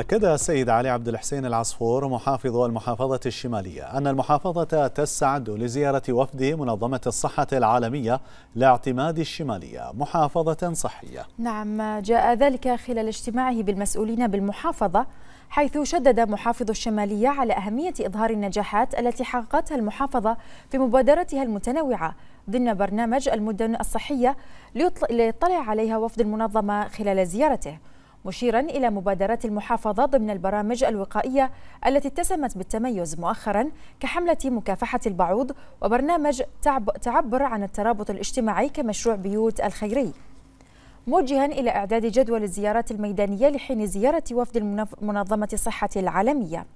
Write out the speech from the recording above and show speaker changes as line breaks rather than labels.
أكد السيد علي عبد الحسين العصفور محافظ المحافظة الشمالية أن المحافظة تستعد لزيارة وفد منظمة الصحة العالمية لاعتماد الشمالية محافظة صحية
نعم جاء ذلك خلال اجتماعه بالمسؤولين بالمحافظة حيث شدد محافظ الشمالية على أهمية إظهار النجاحات التي حققتها المحافظة في مبادرتها المتنوعة ضمن برنامج المدن الصحية ليطلع عليها وفد المنظمة خلال زيارته مشيرا إلى مبادرات المحافظة ضمن البرامج الوقائية التي اتسمت بالتميز مؤخرا كحملة مكافحة البعوض وبرنامج تعبر عن الترابط الاجتماعي كمشروع بيوت الخيري موجها إلى إعداد جدول الزيارات الميدانية لحين زيارة وفد منظمة الصحة العالمية